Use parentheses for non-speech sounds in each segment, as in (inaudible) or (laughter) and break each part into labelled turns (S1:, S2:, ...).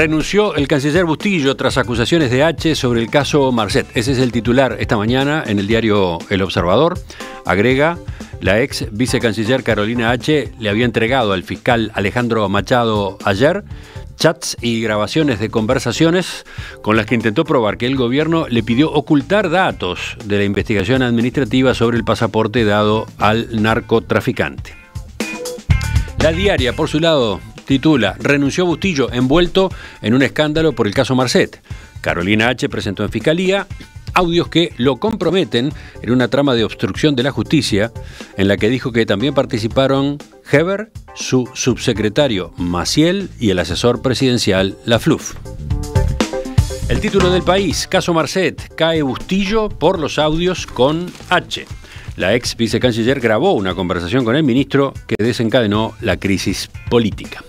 S1: Renunció el canciller Bustillo tras acusaciones de H sobre el caso Marcet. Ese es el titular esta mañana en el diario El Observador. Agrega, la ex vicecanciller Carolina H le había entregado al fiscal Alejandro Machado ayer chats y grabaciones de conversaciones con las que intentó probar que el gobierno le pidió ocultar datos de la investigación administrativa sobre el pasaporte dado al narcotraficante. La diaria, por su lado, titula Renunció Bustillo envuelto en un escándalo por el caso Marcet. Carolina H. presentó en fiscalía audios que lo comprometen en una trama de obstrucción de la justicia en la que dijo que también participaron Heber, su subsecretario Maciel y el asesor presidencial La El título del país, caso Marcet, cae Bustillo por los audios con H. La ex vicecanciller grabó una conversación con el ministro que desencadenó la crisis política.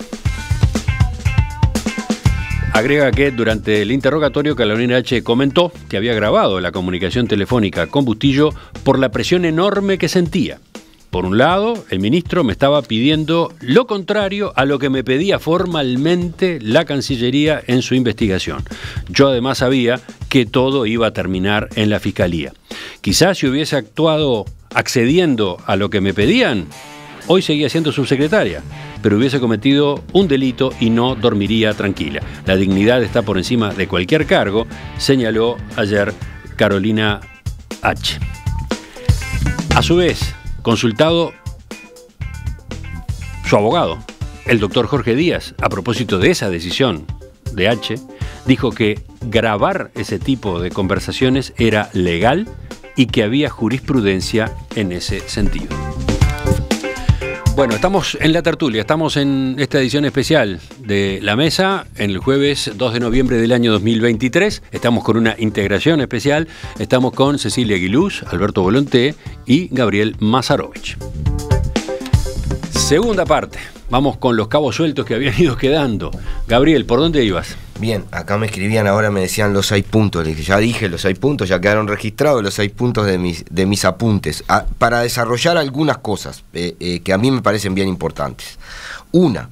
S1: Agrega que durante el interrogatorio Carolina H. comentó que había grabado la comunicación telefónica con Bustillo por la presión enorme que sentía. Por un lado, el ministro me estaba pidiendo lo contrario a lo que me pedía formalmente la Cancillería en su investigación. Yo además sabía que todo iba a terminar en la Fiscalía. Quizás si hubiese actuado accediendo a lo que me pedían, hoy seguía siendo subsecretaria, pero hubiese cometido un delito y no dormiría tranquila. La dignidad está por encima de cualquier cargo, señaló ayer Carolina H. A su vez, consultado su abogado, el doctor Jorge Díaz, a propósito de esa decisión de H, dijo que grabar ese tipo de conversaciones era legal y que había jurisprudencia en ese sentido. Bueno, estamos en la tertulia, estamos en esta edición especial de La Mesa, en el jueves 2 de noviembre del año 2023. Estamos con una integración especial, estamos con Cecilia Aguiluz, Alberto Volonté y Gabriel Mazarovich. Segunda parte, Vamos con los cabos sueltos que habían (laughs) ido quedando. Gabriel, ¿por dónde ibas?
S2: Bien, acá me escribían, ahora me decían los seis puntos. ya dije los seis puntos, ya quedaron registrados los seis puntos de mis, de mis apuntes. Ah, para desarrollar algunas cosas eh, eh, que a mí me parecen bien importantes. Una,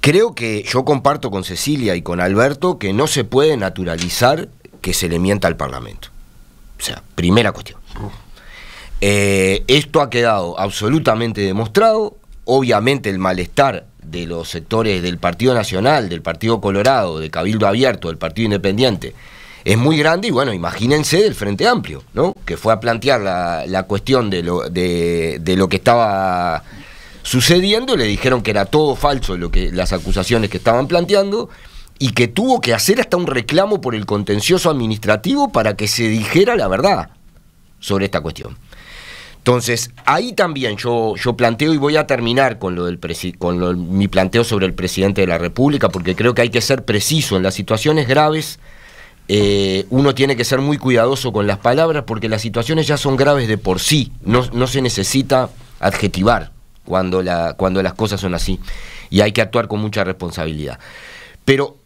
S2: creo que yo comparto con Cecilia y con Alberto que no se puede naturalizar que se le mienta al Parlamento. O sea, primera cuestión. Eh, esto ha quedado absolutamente demostrado obviamente el malestar de los sectores del Partido Nacional, del Partido Colorado, de Cabildo Abierto, del Partido Independiente, es muy grande y bueno, imagínense del Frente Amplio, ¿no? Que fue a plantear la, cuestión de lo, de, lo que estaba sucediendo, le dijeron que era todo falso lo que, las acusaciones que estaban planteando y que tuvo que hacer hasta un reclamo por el contencioso administrativo para que se dijera la verdad sobre esta cuestión. Entonces, ahí también yo, yo planteo y voy a terminar con lo del con lo, mi planteo sobre el presidente de la República, porque creo que hay que ser preciso. En las situaciones graves, eh, uno tiene que ser muy cuidadoso con las palabras, porque las situaciones ya son graves de por sí. No, no se necesita adjetivar cuando, la, cuando las cosas son así. Y hay que actuar con mucha responsabilidad. Pero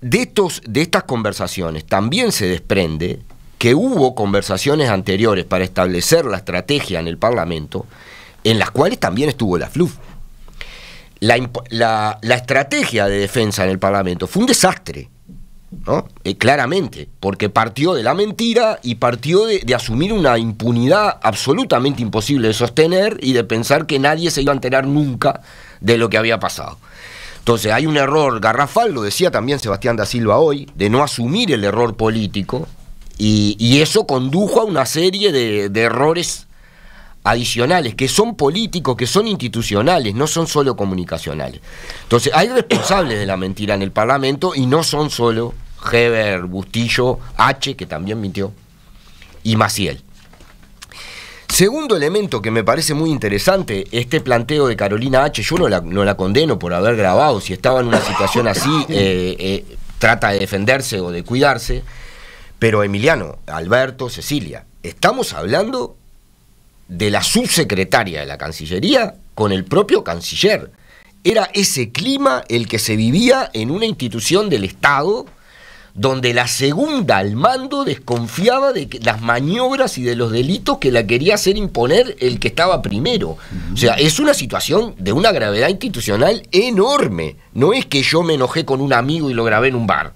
S2: de, estos, de estas conversaciones también se desprende que hubo conversaciones anteriores para establecer la estrategia en el Parlamento, en las cuales también estuvo la FLUF. La, estrategia de defensa en el Parlamento fue un desastre, eh, claramente, porque partió de la mentira y partió de, de asumir una impunidad absolutamente imposible de sostener y de pensar que nadie se iba a enterar nunca de lo que había pasado. Entonces hay un error garrafal, lo decía también Sebastián da Silva hoy, de no asumir el error político, y, eso condujo a una serie de, errores adicionales, que son políticos, que son institucionales, no son solo comunicacionales. Entonces, hay responsables de la mentira en el Parlamento y no son solo Heber, Bustillo, H, que también mintió, y Maciel. Segundo elemento que me parece muy interesante, este planteo de Carolina H, yo no la, condeno por haber grabado, si estaba en una situación así, (laughs) eh, eh, trata de defenderse o de cuidarse pero Emiliano, Alberto, Cecilia, estamos hablando de la subsecretaria de la Cancillería con el propio canciller. Era ese clima el que se vivía en una institución del Estado donde la segunda al mando desconfiaba de las maniobras y de los delitos que la quería hacer imponer el que estaba primero. O sea, es una situación de una gravedad institucional enorme. No es que yo me enojé con un amigo y lo grabé en un bar.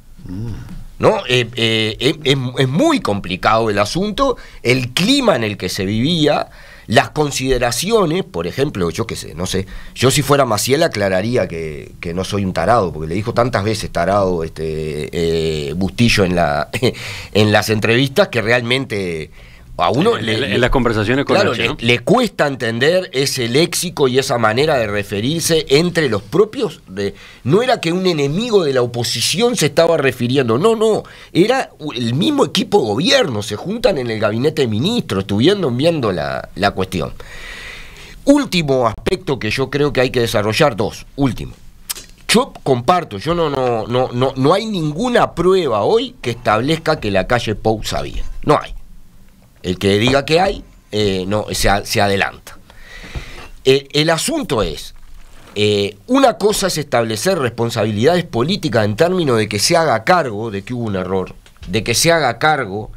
S2: ¿no? Eh, eh, es, muy complicado el asunto, el clima en el que se vivía, las consideraciones, por ejemplo, yo qué sé, no sé, yo si fuera Maciel aclararía que, que no soy un tarado, porque le dijo tantas veces tarado este eh, Bustillo en, la, (laughs) en las entrevistas que realmente a uno en, le, las conversaciones con le, cuesta entender ese léxico y esa manera de referirse entre los propios. De, no era que un enemigo de la oposición se estaba refiriendo, no, no, era el mismo equipo de gobierno, se juntan en el gabinete de ministros, estuvieron viendo la, cuestión. Último aspecto que yo creo que hay que desarrollar, dos, último. Yo comparto, yo no, no, no, no, no hay ninguna prueba hoy que establezca que la calle Pou sabía. No hay. El que diga que hay, eh, no, se, adelanta. el asunto es, eh, una cosa es establecer responsabilidades políticas en términos de que se haga cargo de que hubo un error, de que se haga cargo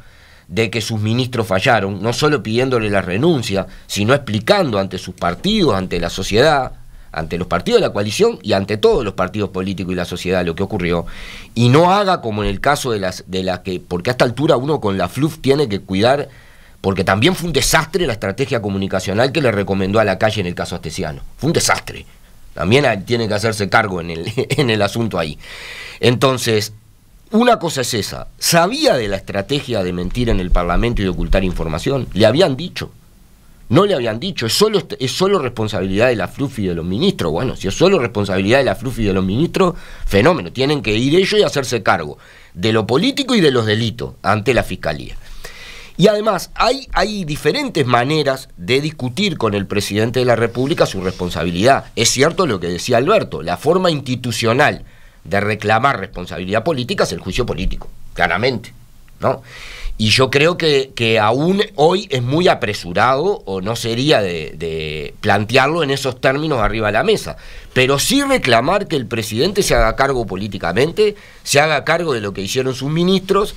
S2: de que sus ministros fallaron, no solo pidiéndole la renuncia, sino explicando ante sus partidos, ante la sociedad, ante los partidos de la coalición y ante todos los partidos políticos y la sociedad lo que ocurrió, y no haga como en el caso de las, de las que, porque a esta altura uno con la FLUF tiene que cuidar porque también fue un desastre la estrategia comunicacional que le recomendó a la calle en el caso Astesiano. Fue un desastre. También tiene que hacerse cargo en el, (laughs) en el asunto ahí. Entonces, una cosa es esa. Sabía de la estrategia de mentir en el Parlamento y de ocultar información. Le habían dicho. No le habían dicho. Es solo, es solo responsabilidad de la FLUFI y de los ministros. Bueno, si es solo responsabilidad de la FLUFI y de los ministros, fenómeno. Tienen que ir ellos y hacerse cargo de lo político y de los delitos ante la Fiscalía. Y además hay, hay diferentes maneras de discutir con el presidente de la República su responsabilidad. Es cierto lo que decía Alberto, la forma institucional de reclamar responsabilidad política es el juicio político, claramente. ¿no? Y yo creo que, aún hoy es muy apresurado o no sería de, de, plantearlo en esos términos arriba de la mesa. Pero sí reclamar que el presidente se haga cargo políticamente, se haga cargo de lo que hicieron sus ministros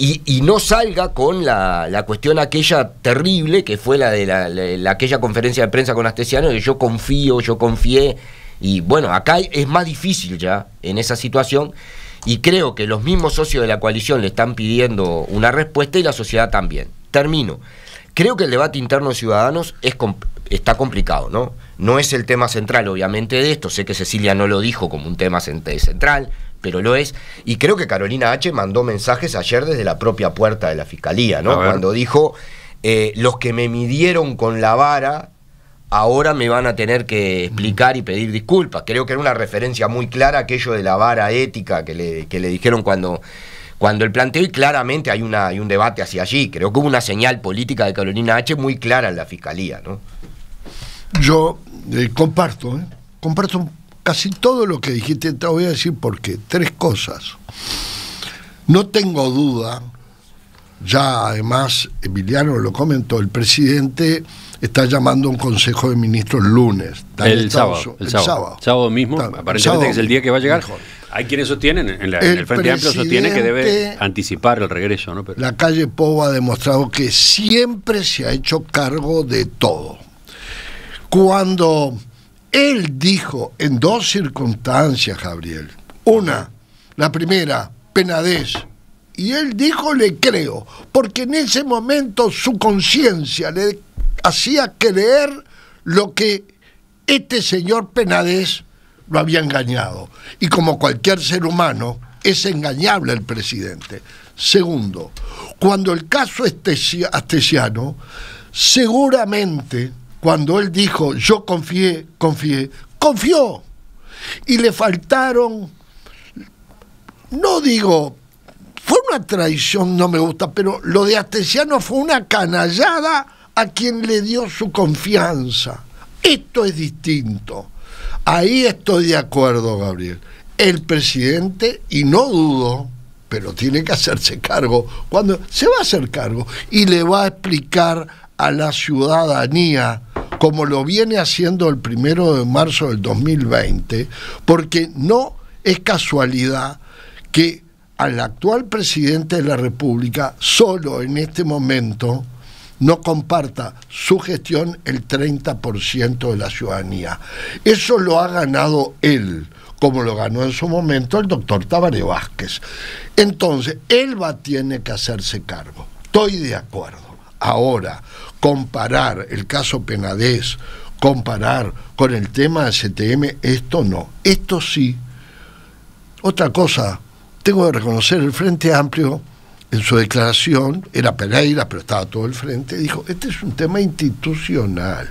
S2: y, no salga con la, cuestión aquella terrible que fue la de aquella conferencia de prensa con Astesiano, que yo confío, yo confié, y bueno, acá es más difícil ya en esa situación, y creo que los mismos socios de la coalición le están pidiendo una respuesta y la sociedad también. Termino. Creo que el debate interno de Ciudadanos es está complicado, ¿no? No es el tema central, obviamente, de esto. Sé que Cecilia no lo dijo como un tema central, pero lo es. Y creo que Carolina H. mandó mensajes ayer desde la propia puerta de la fiscalía, ¿no? Cuando dijo, eh, los que me midieron con la vara, ahora me van a tener que explicar y pedir disculpas. Creo que era una referencia muy clara aquello de la vara ética que le, le dijeron cuando cuando el planteo y claramente hay, una, hay un debate hacia allí. Creo que hubo una señal política de Carolina H. muy clara en la fiscalía. ¿no?
S3: Yo eh, comparto, ¿eh? comparto casi todo lo que dijiste. Te voy a decir por qué. Tres cosas. No tengo duda, ya además Emiliano lo comentó, el presidente está llamando a un consejo de ministros lunes. El, sábado, el, sábado,
S1: mismo, aparentemente es el día que va a llegar. Hay quienes sostienen, en, el Frente Amplio sostiene que debe anticipar el regreso.
S3: La calle Pou ha demostrado que siempre se ha hecho cargo de todo. Cuando él dijo en dos circunstancias, Gabriel. Una, la primera, penadez. Y él dijo, le creo, porque en ese momento su conciencia le hacía creer lo que este señor penadez lo había engañado. Y como cualquier ser humano, es engañable el presidente. Segundo, cuando el caso astesiano, seguramente cuando él dijo, yo confié, confié, confió. Y le faltaron, no digo, fue una traición, no me gusta, pero lo de Astesiano fue una canallada a quien le dio su confianza. Esto es distinto. Ahí estoy de acuerdo, Gabriel. El presidente, y no dudo, pero tiene que hacerse cargo. Cuando se va a hacer cargo y le va a explicar a la ciudadanía como lo viene haciendo el primero de marzo del 2020, porque no es casualidad que al actual presidente de la República solo en este momento no comparta su gestión el 30% de la ciudadanía. Eso lo ha ganado él, como lo ganó en su momento el doctor Tabaré Vázquez. Entonces, él va tiene que hacerse cargo. Estoy de acuerdo. Ahora, comparar el caso Penadez, comparar con el tema de STM, esto no. Esto sí. Otra cosa, tengo que reconocer, el Frente Amplio, en su declaración, era Pereira, pero estaba todo el frente, dijo, este es un tema institucional.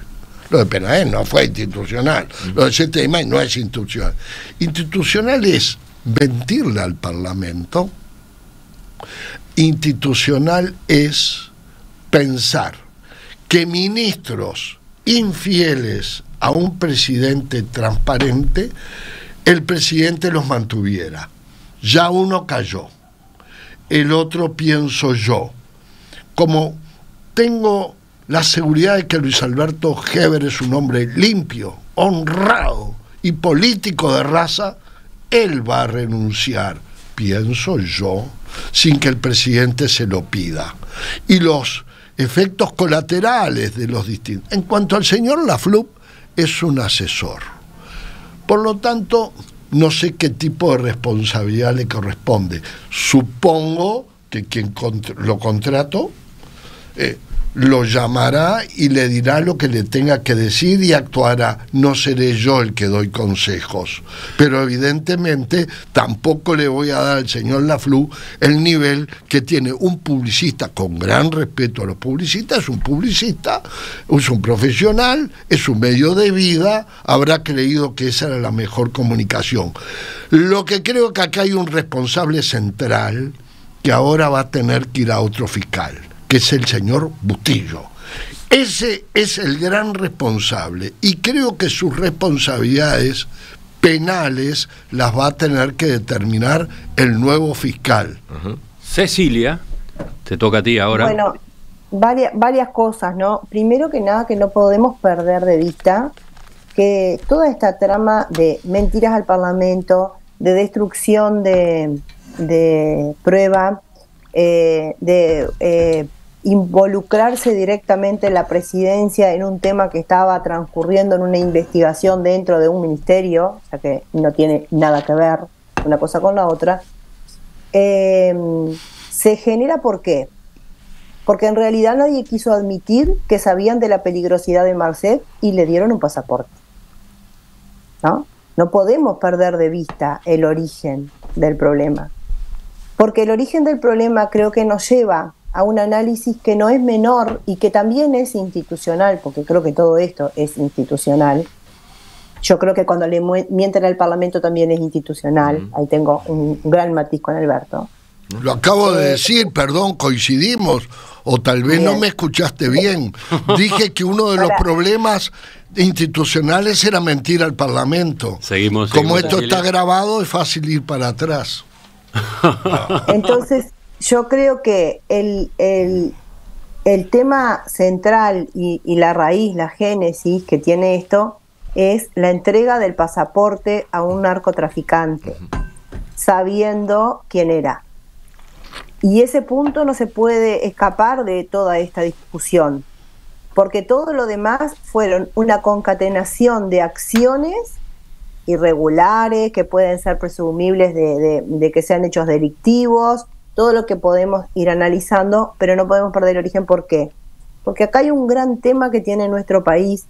S3: Lo de Penadez no fue institucional, lo de STM no es institucional. Institucional es mentirle al Parlamento, institucional es pensar que ministros infieles a un presidente transparente, el presidente los mantuviera. Ya uno cayó, el otro pienso yo. Como tengo la seguridad de que Luis Alberto Heber es un hombre limpio, honrado y político de raza, él va a renunciar, pienso yo, sin que el presidente se lo pida. Y los efectos colaterales de los distintos. En cuanto al señor Laflup, es un asesor. Por lo tanto, no sé qué tipo de responsabilidad le corresponde. Supongo que quien lo contrató eh, lo llamará y le dirá lo que le tenga que decir y actuará. No seré yo el que doy consejos. Pero evidentemente tampoco le voy a dar al señor Laflu el nivel que tiene un publicista, con gran respeto a los publicistas, es un publicista, es un profesional, es un medio de vida, habrá creído que esa era la mejor comunicación. Lo que creo que acá hay un responsable central que ahora va a tener que ir a otro fiscal que es el señor Bustillo. Ese es el gran responsable y creo que sus responsabilidades penales las va a tener que determinar el nuevo fiscal.
S1: Cecilia, te toca a ti ahora. Bueno,
S4: varias, varias cosas, ¿no? Primero que nada, que no podemos perder de vista que toda esta trama de mentiras al Parlamento, de destrucción de, prueba, eh, de eh, involucrarse directamente en la presidencia en un tema que estaba transcurriendo en una investigación dentro de un ministerio, o sea que no tiene nada que ver una cosa con la otra, em, se genera por qué. Porque en realidad nadie quiso admitir que sabían de la peligrosidad de Marcet y le dieron un pasaporte. ¿No? No podemos perder de vista el origen del problema. Porque el origen del problema creo que nos lleva a un análisis que no es menor y que también es institucional, porque creo que todo esto es institucional. Yo creo que cuando le mienten al Parlamento también es institucional. Ahí tengo un gran matiz con Alberto.
S3: Lo acabo de eh, decir, perdón, coincidimos, o tal vez no me escuchaste bien. Dije que uno de los problemas institucionales era mentir al
S4: Parlamento.
S1: Seguimos. seguimos Como esto está
S3: grabado, es fácil ir para atrás.
S4: Entonces, yo creo que el, tema central y, y, la raíz, la génesis que tiene esto es la entrega del pasaporte a un narcotraficante, sabiendo quién era. Y ese punto no se puede escapar de toda esta discusión, porque todo lo demás fueron una concatenación de acciones irregulares que pueden ser presumibles de, de, de que sean hechos delictivos todo lo que podemos ir analizando, pero no podemos perder el origen. ¿Por qué? Porque acá hay un gran tema que tiene nuestro país,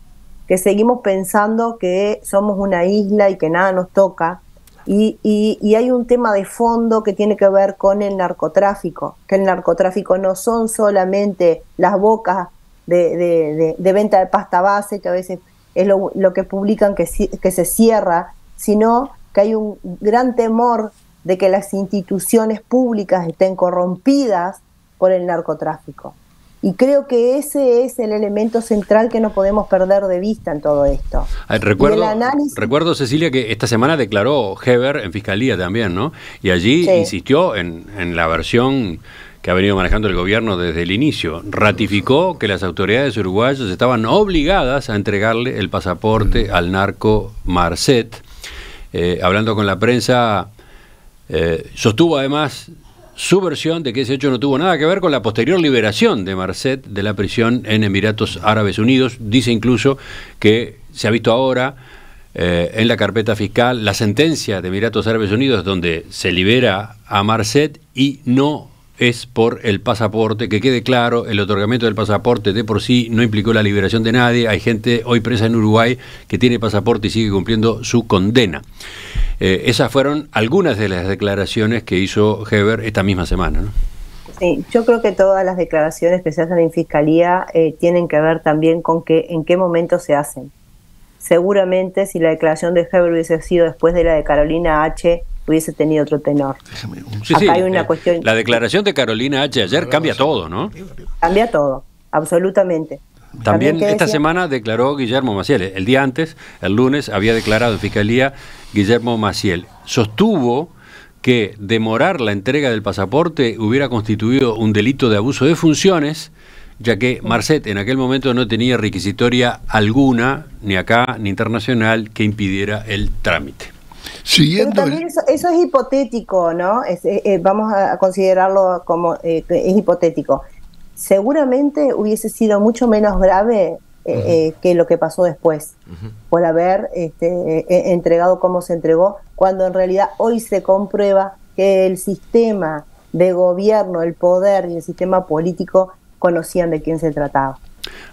S4: que seguimos pensando que somos una isla y que nada nos toca. Y, y, y, hay un tema de fondo que tiene que ver con el narcotráfico, que el narcotráfico no son solamente las bocas de, venta de pasta base, que a veces es lo, que publican que, que se cierra, sino que hay un gran temor de que las instituciones públicas estén corrompidas por el narcotráfico. Y creo que ese es el elemento central que no podemos perder de vista en todo esto. Ah,
S1: recuerdo, Cecilia, que esta semana declaró Heber en fiscalía también, ¿no? Y allí insistió en, la versión que ha venido manejando el gobierno desde el inicio. Ratificó que las autoridades uruguayas estaban obligadas a entregarle el pasaporte al narco Marcet. Eh, hablando con la prensa, eh, sostuvo además su versión de que ese hecho no tuvo nada que ver con la posterior liberación de Marcet de la prisión en Emiratos Árabes Unidos. Dice incluso que se ha visto ahora eh, en la carpeta fiscal la sentencia de Emiratos Árabes Unidos donde se libera a Marcet y no es por el pasaporte, que quede claro, el otorgamiento del pasaporte de por sí no implicó la liberación de nadie, hay gente hoy presa en Uruguay que tiene pasaporte y sigue cumpliendo su condena. Eh, esas fueron algunas de las declaraciones que hizo Heber esta misma semana.
S4: Sí, yo creo que todas las declaraciones que se hacen en Fiscalía eh, tienen que ver también con que en qué momento se hacen. Seguramente si la declaración de Heber hubiese sido después de la de Carolina H., hubiese tenido otro tenor. hay una eh, cuestión.
S1: La declaración de Carolina H. ayer cambia todo, ¿no?
S4: Cambia todo, absolutamente. También, esta semana
S1: declaró Guillermo Maciel. El día antes, el lunes, había declarado fiscalía Guillermo Maciel. Sostuvo que demorar la entrega del pasaporte hubiera constituido un delito de abuso de funciones, ya que Marcet en aquel momento no tenía requisitoria alguna, ni acá ni internacional, que impidiera el trámite
S4: eso, es hipotético, ¿no? vamos a considerarlo como eh, es hipotético. Seguramente hubiese sido mucho menos grave eh, eh, que lo que pasó después, por haber este, entregado como se entregó, cuando en realidad hoy se comprueba que el sistema de gobierno, el poder y el sistema político conocían de quién se trataba.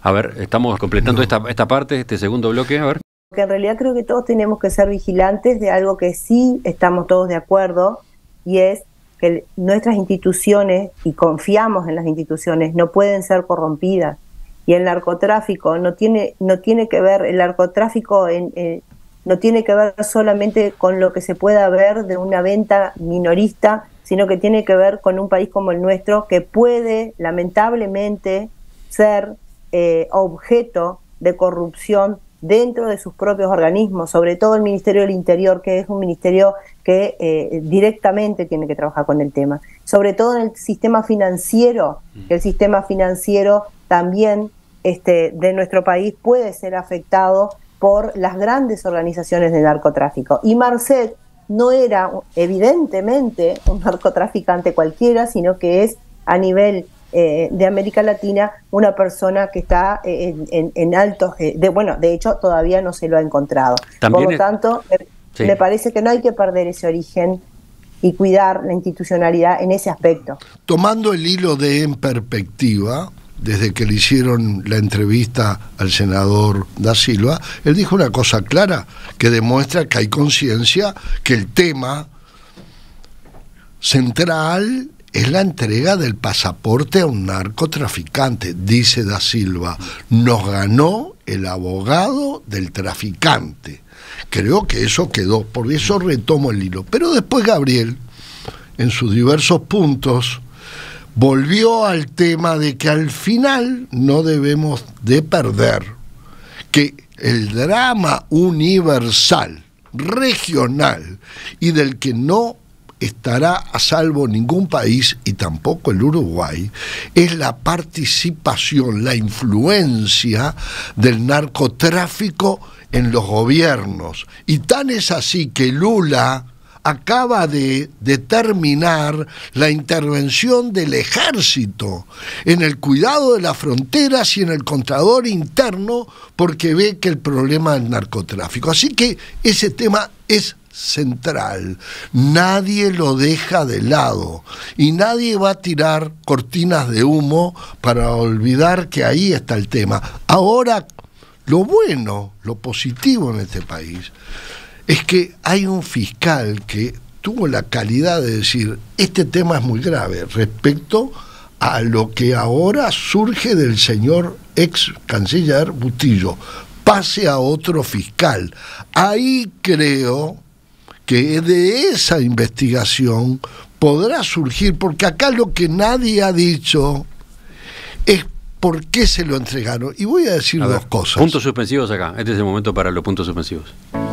S1: A ver, estamos completando esta, esta parte, este segundo bloque, a ver
S4: que en realidad creo que todos tenemos que ser vigilantes de algo que sí estamos todos de acuerdo y es que nuestras instituciones, y confiamos en las instituciones, no pueden ser corrompidas. Y el narcotráfico no tiene, no tiene que ver, el narcotráfico eh, no tiene que ver solamente con lo que se pueda ver de una venta minorista, sino que tiene que ver con un país como el nuestro que puede lamentablemente ser eh, objeto de corrupción dentro de sus propios organismos, sobre todo el Ministerio del Interior, que es un ministerio que eh, directamente tiene que trabajar con el tema, sobre todo en el sistema financiero, mm. el sistema financiero también este, de nuestro país puede ser afectado por las grandes organizaciones de narcotráfico. Y Marcet no era evidentemente un narcotraficante cualquiera, sino que es a nivel eh, de América Latina una persona que está eh, en, altos, eh, bueno, de hecho todavía no se lo ha encontrado. Por lo tanto, me, me parece que no hay que perder ese origen y cuidar la institucionalidad en ese aspecto.
S3: Tomando el hilo de en perspectiva, desde que le hicieron la entrevista al senador Da Silva, él dijo una cosa clara que demuestra que hay conciencia que el tema central es la entrega del pasaporte a un narcotraficante, dice Da Silva. Nos ganó el abogado del traficante. Creo que eso quedó, por eso retomo el hilo. Pero después Gabriel, en sus diversos puntos, volvió al tema de que al final no debemos de perder que el drama universal, regional, y del que no estará a salvo ningún país y tampoco el Uruguay es la participación, la influencia del narcotráfico en los gobiernos. Y tan es así que Lula acaba de determinar la intervención del ejército en el cuidado de las fronteras y en el contador interno porque ve que el problema es narcotráfico. Así que ese tema es central. Nadie lo deja de lado y nadie va a tirar cortinas de humo para olvidar que ahí está el tema. Ahora, lo bueno, lo positivo en este país es que hay un fiscal que tuvo la calidad de decir, este tema es muy grave respecto a lo que ahora surge del señor ex canciller Butillo Pase a otro fiscal. Ahí creo que de esa investigación podrá surgir, porque acá lo que nadie ha dicho es por qué se lo entregaron. Y voy a decir dos cosas.
S1: Puntos suspensivos acá, este es el momento para los puntos suspensivos.